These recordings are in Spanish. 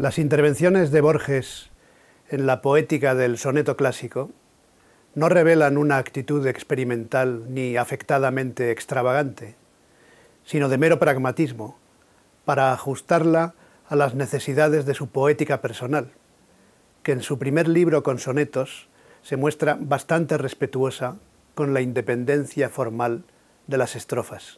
Las intervenciones de Borges en la poética del soneto clásico no revelan una actitud experimental ni afectadamente extravagante, sino de mero pragmatismo, para ajustarla a las necesidades de su poética personal, que en su primer libro con sonetos se muestra bastante respetuosa con la independencia formal de las estrofas.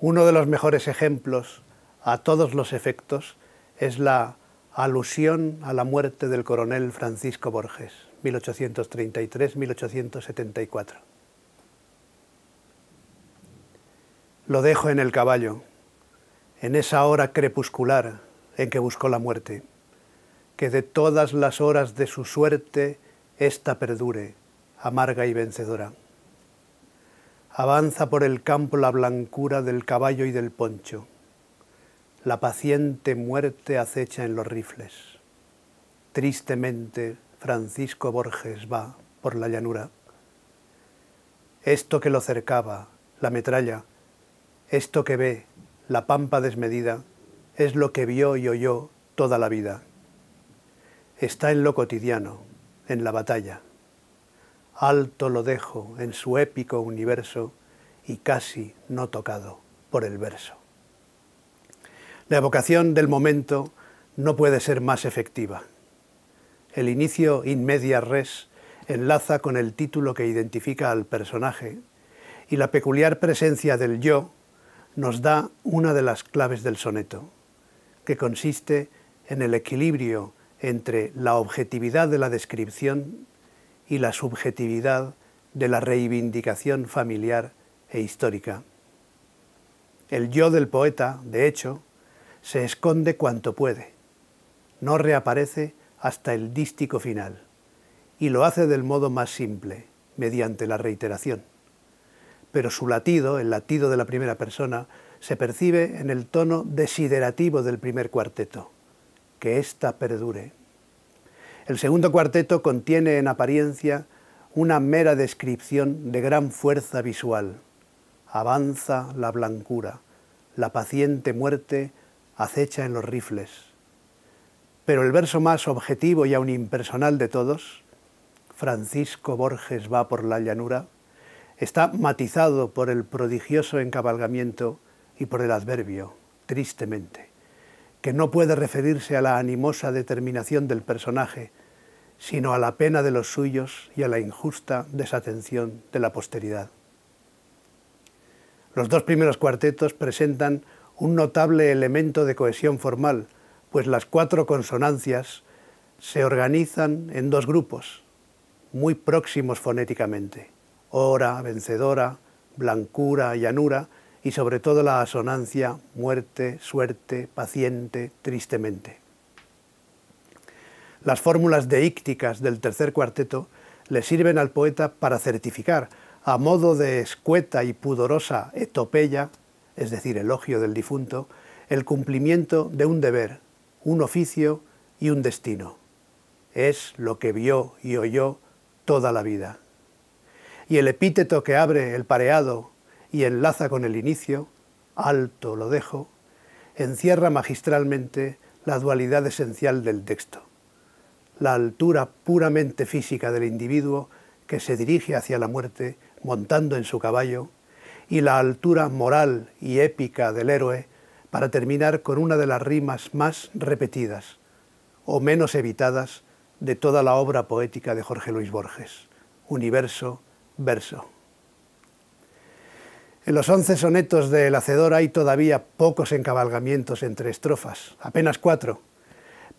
Uno de los mejores ejemplos a todos los efectos es la alusión a la muerte del coronel Francisco Borges, 1833-1874. Lo dejo en el caballo, en esa hora crepuscular en que buscó la muerte, que de todas las horas de su suerte esta perdure, amarga y vencedora. Avanza por el campo la blancura del caballo y del poncho, la paciente muerte acecha en los rifles. Tristemente, Francisco Borges va por la llanura. Esto que lo cercaba, la metralla, esto que ve, la pampa desmedida, es lo que vio y oyó toda la vida. Está en lo cotidiano, en la batalla. Alto lo dejo en su épico universo y casi no tocado por el verso. La evocación del momento no puede ser más efectiva. El inicio in media res enlaza con el título que identifica al personaje y la peculiar presencia del yo nos da una de las claves del soneto, que consiste en el equilibrio entre la objetividad de la descripción y la subjetividad de la reivindicación familiar e histórica. El yo del poeta, de hecho, se esconde cuanto puede. No reaparece hasta el dístico final, y lo hace del modo más simple, mediante la reiteración. Pero su latido, el latido de la primera persona, se percibe en el tono desiderativo del primer cuarteto, que ésta perdure. El segundo cuarteto contiene en apariencia una mera descripción de gran fuerza visual. Avanza la blancura, la paciente muerte acecha en los rifles. Pero el verso más objetivo y aún impersonal de todos, Francisco Borges va por la llanura, está matizado por el prodigioso encabalgamiento y por el adverbio, tristemente, que no puede referirse a la animosa determinación del personaje, sino a la pena de los suyos y a la injusta desatención de la posteridad. Los dos primeros cuartetos presentan un notable elemento de cohesión formal, pues las cuatro consonancias se organizan en dos grupos, muy próximos fonéticamente, hora, vencedora, blancura, llanura, y sobre todo la asonancia muerte, suerte, paciente, tristemente. Las fórmulas deícticas del tercer cuarteto le sirven al poeta para certificar, a modo de escueta y pudorosa etopeya, es decir, elogio del difunto, el cumplimiento de un deber, un oficio y un destino. Es lo que vio y oyó toda la vida. Y el epíteto que abre el pareado y enlaza con el inicio, alto lo dejo, encierra magistralmente la dualidad esencial del texto, la altura puramente física del individuo que se dirige hacia la muerte montando en su caballo y la altura moral y épica del héroe para terminar con una de las rimas más repetidas o menos evitadas de toda la obra poética de Jorge Luis Borges, Universo, verso. En los once sonetos de El Hacedor hay todavía pocos encabalgamientos entre estrofas, apenas cuatro,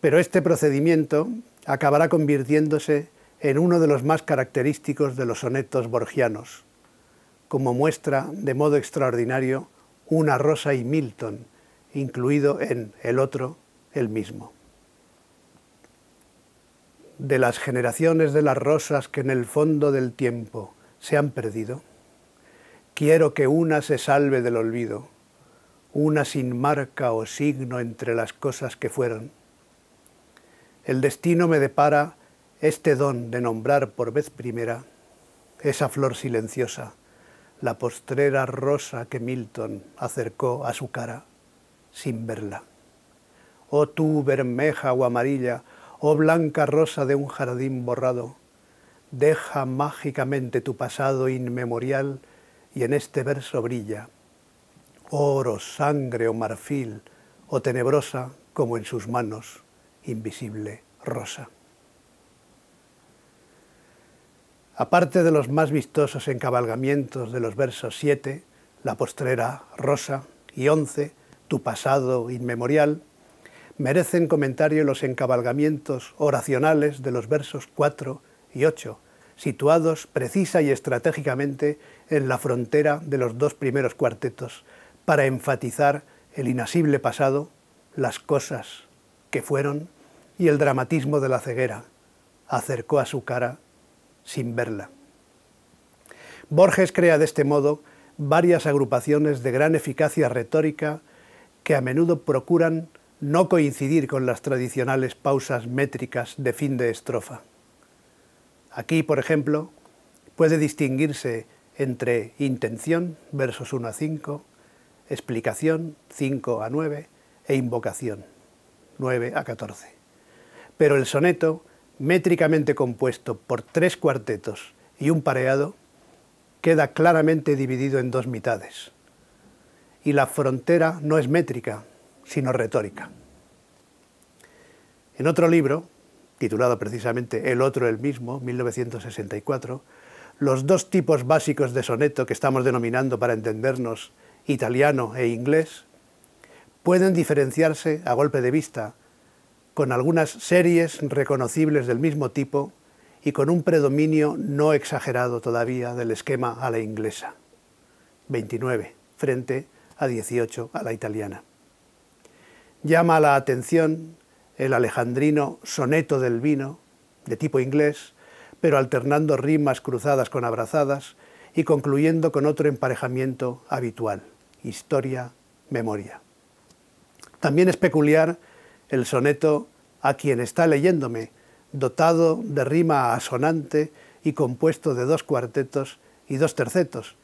pero este procedimiento acabará convirtiéndose en uno de los más característicos de los sonetos borgianos, como muestra de modo extraordinario una rosa y Milton, incluido en el otro, el mismo. De las generaciones de las rosas que en el fondo del tiempo se han perdido, quiero que una se salve del olvido, una sin marca o signo entre las cosas que fueron. El destino me depara este don de nombrar por vez primera esa flor silenciosa, la postrera rosa que Milton acercó a su cara sin verla. Oh tú, bermeja o amarilla, oh blanca rosa de un jardín borrado, deja mágicamente tu pasado inmemorial y en este verso brilla. Oro, sangre o marfil, o tenebrosa como en sus manos, invisible rosa. Aparte de los más vistosos encabalgamientos de los versos 7, La postrera rosa, y 11, Tu pasado inmemorial, merecen comentario los encabalgamientos oracionales de los versos 4 y 8, situados precisa y estratégicamente en la frontera de los dos primeros cuartetos, para enfatizar el inasible pasado, las cosas que fueron y el dramatismo de la ceguera. Acercó a su cara sin verla. Borges crea de este modo varias agrupaciones de gran eficacia retórica que a menudo procuran no coincidir con las tradicionales pausas métricas de fin de estrofa. Aquí, por ejemplo, puede distinguirse entre intención, versos 1 a 5, explicación, 5 a 9, e invocación, 9 a 14. Pero el soneto métricamente compuesto por tres cuartetos y un pareado, queda claramente dividido en dos mitades. Y la frontera no es métrica, sino retórica. En otro libro, titulado precisamente El otro el mismo, 1964, los dos tipos básicos de soneto que estamos denominando para entendernos italiano e inglés pueden diferenciarse a golpe de vista con algunas series reconocibles del mismo tipo y con un predominio no exagerado todavía del esquema a la inglesa, 29 frente a 18 a la italiana. Llama la atención el alejandrino soneto del vino, de tipo inglés, pero alternando rimas cruzadas con abrazadas y concluyendo con otro emparejamiento habitual, historia-memoria. También es peculiar el soneto a quien está leyéndome, dotado de rima asonante y compuesto de dos cuartetos y dos tercetos,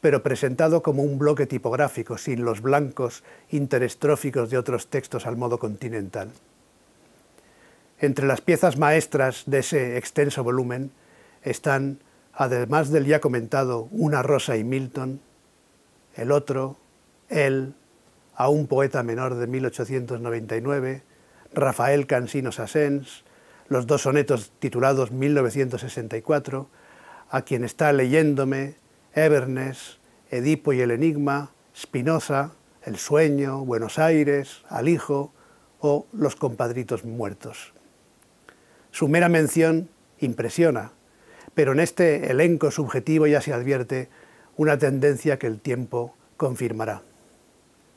pero presentado como un bloque tipográfico, sin los blancos interestróficos de otros textos al modo continental. Entre las piezas maestras de ese extenso volumen están, además del ya comentado Una Rosa y Milton, el otro, él, a un poeta menor de 1899, Rafael Cansino Sassens, los dos sonetos titulados 1964, A quien está leyéndome, Evernes, Edipo y el Enigma, Spinoza, El Sueño, Buenos Aires, Alijo o Los Compadritos Muertos. Su mera mención impresiona, pero en este elenco subjetivo ya se advierte una tendencia que el tiempo confirmará.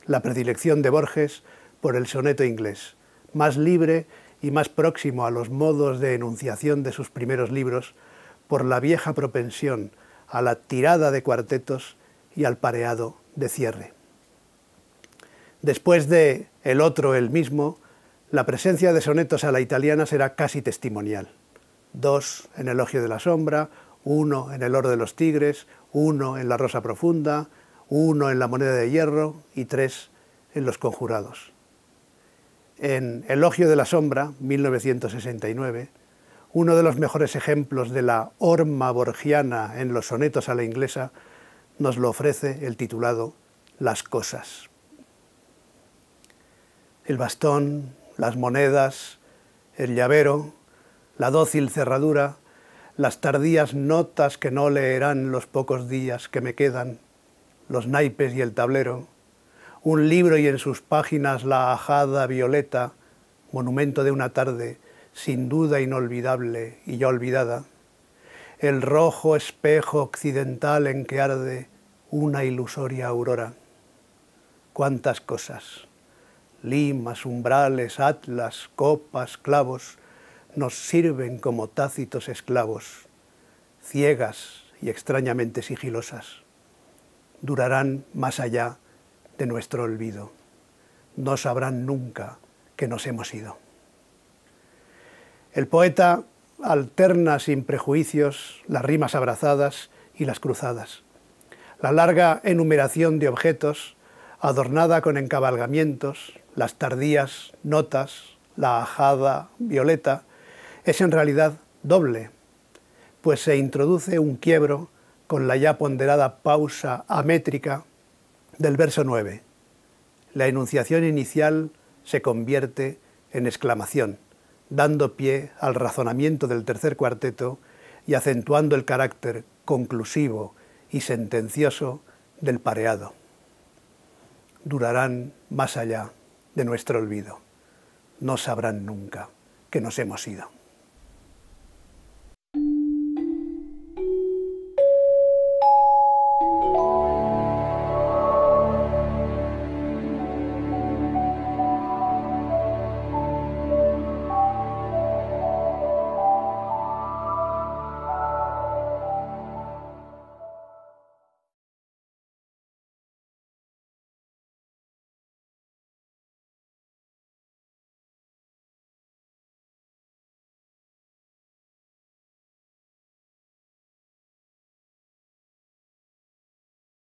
La predilección de Borges por el soneto inglés, más libre y más próximo a los modos de enunciación de sus primeros libros por la vieja propensión a la tirada de cuartetos y al pareado de cierre. Después de El otro, el mismo, la presencia de sonetos a la italiana será casi testimonial. Dos en El Elogio de la Sombra, uno en El Oro de los Tigres, uno en La Rosa Profunda, uno en La Moneda de Hierro y tres en Los Conjurados en Elogio de la Sombra, 1969, uno de los mejores ejemplos de la horma borgiana en los sonetos a la inglesa, nos lo ofrece el titulado Las cosas. El bastón, las monedas, el llavero, la dócil cerradura, las tardías notas que no leerán los pocos días que me quedan, los naipes y el tablero, un libro y en sus páginas la ajada violeta, monumento de una tarde, sin duda inolvidable y ya olvidada, el rojo espejo occidental en que arde una ilusoria aurora. Cuántas cosas, limas, umbrales, atlas, copas, clavos, nos sirven como tácitos esclavos, ciegas y extrañamente sigilosas. Durarán más allá de nuestro olvido. No sabrán nunca que nos hemos ido. El poeta alterna sin prejuicios las rimas abrazadas y las cruzadas. La larga enumeración de objetos, adornada con encabalgamientos, las tardías notas, la ajada violeta, es en realidad doble, pues se introduce un quiebro con la ya ponderada pausa amétrica del verso 9. La enunciación inicial se convierte en exclamación, dando pie al razonamiento del tercer cuarteto y acentuando el carácter conclusivo y sentencioso del pareado. Durarán más allá de nuestro olvido. No sabrán nunca que nos hemos ido.